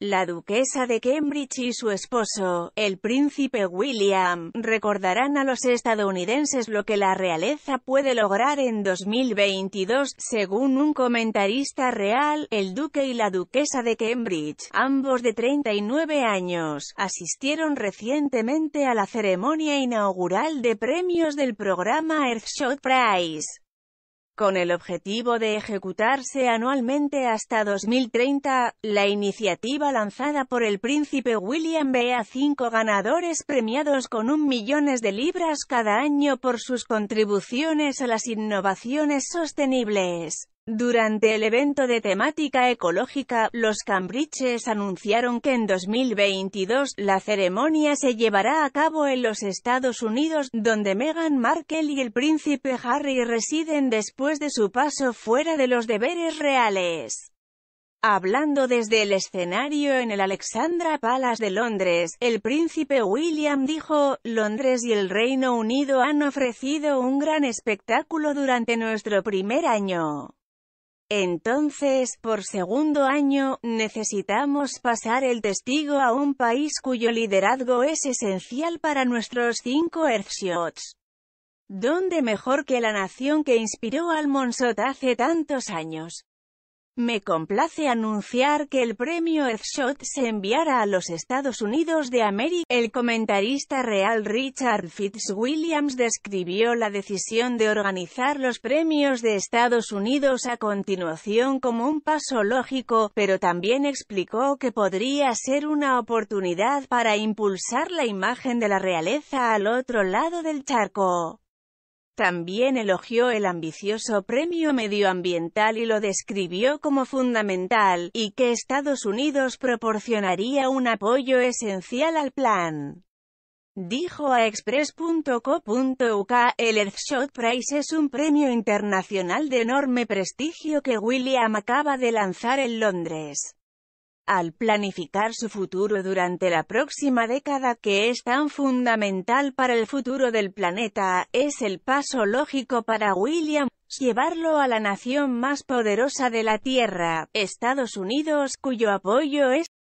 la duquesa de Cambridge y su esposo, el príncipe William, recordarán a los estadounidenses lo que la realeza puede lograr en 2022, según un comentarista real, el duque y la duquesa de Cambridge, ambos de 39 años, asistieron recientemente a la ceremonia inaugural de premios del programa Earthshot Prize. Con el objetivo de ejecutarse anualmente hasta 2030, la iniciativa lanzada por el príncipe William ve a cinco ganadores premiados con un millones de libras cada año por sus contribuciones a las innovaciones sostenibles. Durante el evento de temática ecológica, los Cambriches anunciaron que en 2022, la ceremonia se llevará a cabo en los Estados Unidos, donde Meghan Markle y el príncipe Harry residen después de su paso fuera de los deberes reales. Hablando desde el escenario en el Alexandra Palace de Londres, el príncipe William dijo, Londres y el Reino Unido han ofrecido un gran espectáculo durante nuestro primer año. Entonces, por segundo año, necesitamos pasar el testigo a un país cuyo liderazgo es esencial para nuestros cinco Earthshots. ¿Dónde mejor que la nación que inspiró al Monsot hace tantos años? Me complace anunciar que el premio Earthshot se enviará a los Estados Unidos de América. El comentarista real Richard Fitzwilliams describió la decisión de organizar los premios de Estados Unidos a continuación como un paso lógico, pero también explicó que podría ser una oportunidad para impulsar la imagen de la realeza al otro lado del charco. También elogió el ambicioso premio medioambiental y lo describió como fundamental, y que Estados Unidos proporcionaría un apoyo esencial al plan. Dijo a express.co.uk, el Earthshot Prize es un premio internacional de enorme prestigio que William acaba de lanzar en Londres al planificar su futuro durante la próxima década que es tan fundamental para el futuro del planeta, es el paso lógico para William llevarlo a la nación más poderosa de la Tierra, Estados Unidos, cuyo apoyo es